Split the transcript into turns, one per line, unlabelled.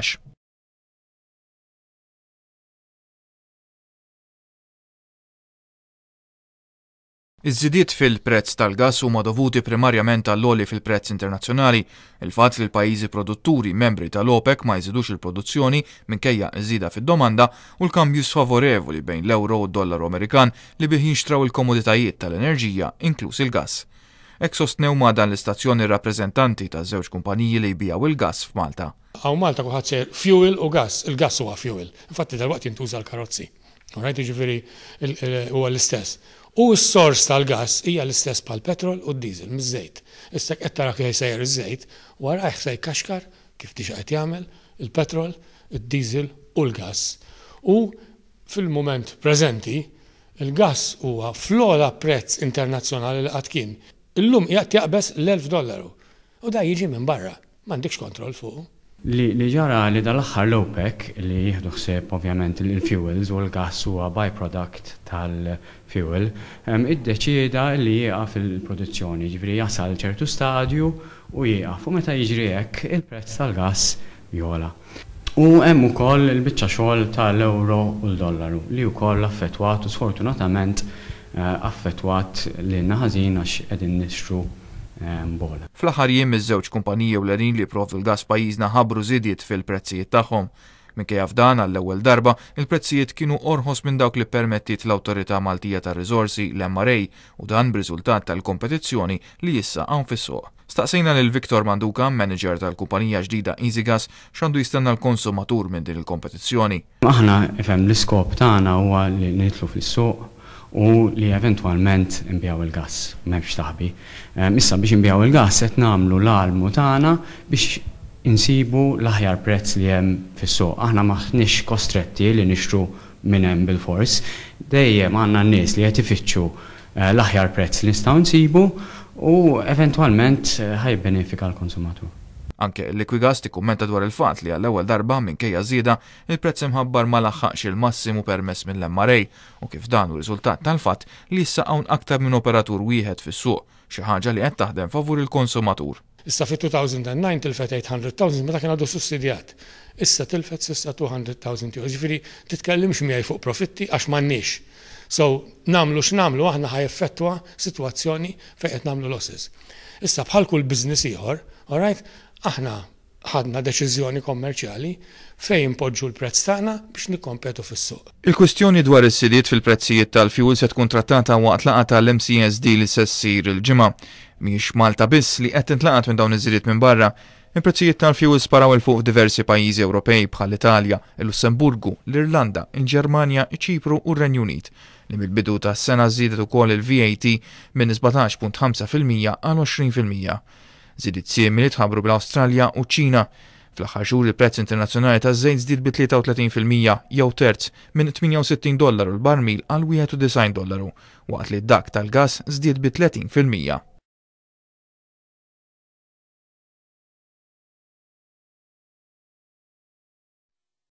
iż Iż-żidiet fil-prezz tal-gas huma dovuti
primarjament għall-oli fil-prezz internazzjonali, il-fatt li l-pajjiżi produtturi membri tal-OPEC ma jżidux il-produzzjoni minkejja żida fid-domanda u l-kambju sfavorevoli bejn l-euro u d-dollaru Amerikan li bih jinxtraw il-komoditajiet tal-enerġija inkluż il-gas. Ek sostnew ma dan l-istazzjoni rappresentanti ta' żewġ kumpaniji li jbijaw il-gas f'Malta.
Għaw Malta kuħat ser fuel u gas, il-gas huwa fuel. Infatti dal-waqt jintuża l-karozzi. Right, ġifiri huwa l-istess. U s-sors tal-gas hija l-istess pal-petrol u d-diesel, miż-żejt. Issa qed tara kif jsejjer iż-żejt, wara jħsej kaxkar kif diġa qed jagħmel il-petrol, id-diesel u l-gas. U fil-moment preżenti il-gas huwa flola prezz internazzjonali li qatt kien illum jgħat jaqbes l-1000 dollaru. U da jiġi minn barra, m'għandekx kontrol fuq.
Li ġara li dal-axħar l-OPEC li jihdu xseb ovvjament il-fuels u l-gas huwa byproduct tal-fuel, id-deċida li jieqaf il-produzzjoni, ġifri jasal ċertu stadju u jieqaf u meta jiġri hekk il-prezz tal-gas jola. U hemm ukoll il-biċċa xogħol tal-euro u l-dollaru li wkoll
affettwat u sfortunatament Eh, affettwat li naħazin għax edin nisru eh, bola. Fl-aħħar jiem iż-żewġ kumpaniji u l għarin li provdu l-gas pajjiżna ħabru zidiet fil-prezzijiet tagħhom. Minkejja f'dan għall-ewwel darba, il-prezzijiet kienu orħos minn dawk li permettit l-Awtorità Maltija tar Rizorsi l-MRA u dan b'riżultat tal-kompetizzjoni li issa hawn fis-suq. Staqsejna lil Viktor Manduka, manager tal-kumpanija ġdida Easygas, xandu jistenna l-konsumatur minn din il-kompetizzjoni.
Aħna ifem, l-iskop tagħna huwa li nitlu fis-suq u li eventualment imbjaw il-gas, memx taħbi. Eh, issa biex imbjaw il-gas qed nagħmlu l-almu tagħna biex insibu l-aħjar prezz li hemm fis-suq. Aħna maħniex kostretti li nixru minn hemm bil-fors, dejjem għandna n-nies li qed ifittxu eh, l-aħjar prezz li nistgħu nsibu u eventualment eh, ħaj benefika l-konsumatur.
Anke l-Liquigas tikkummenta dwar il-fat li għall-ewwel darba minkejja żieda il-prezz imħabbar ma laħħaqx il-massimu permess mill-MRA u kif dan u riżultat tal-fatt li issa hawn aktar minn operatur wieħed fis-suq, xi ħaġa li qed taħdem favur il-konsumatur.
Issa fi 2009 tilfet 800,000 meta kien għadu sussidjat. Issa tilfet sissa 200,000 euro. Ġifieri titkellimx miegħi fuq profitti għax m'għandniex. So namlu x'namlu aħna effettwa sitwazzjoni fejn qed namlu losses. Issa bħal kull business ieħor, all right, aħna ħadna deċiżjoni kommerċjali fejn impoġġu l-prezz tagħna biex nikkompetu fis-suq.
Il-kwistjoni dwar is-sidiet fil-prezzijiet tal-fjuwil se tkun trattata waqt laqgħa tal-MCSD li se ssir il-ġimgħa. Mhix Malta biss li qed intlaqat minn dawn iż żiriet minn barra, il-prezzijiet tal-fjuwil sparaw il fuq diversi pajjiżi Ewropej bħal italja il-Lussemburgu, l-Irlanda, il-Ġermanja, iċipru u r-Renju Unit li mill-bidu tas-sena żiedet ukoll il-VAT minn 17.5% għal 20%. Żidiet li tħabru bl-Awstralja u ċina. Fl-aħħar xhur il-prezz internazzjonali taż-żejt żdied bi 33% jew terz minn 68 dollaru l-barmil
għal 91 dollaru, waqt li dak tal-gas żdied bi 30%.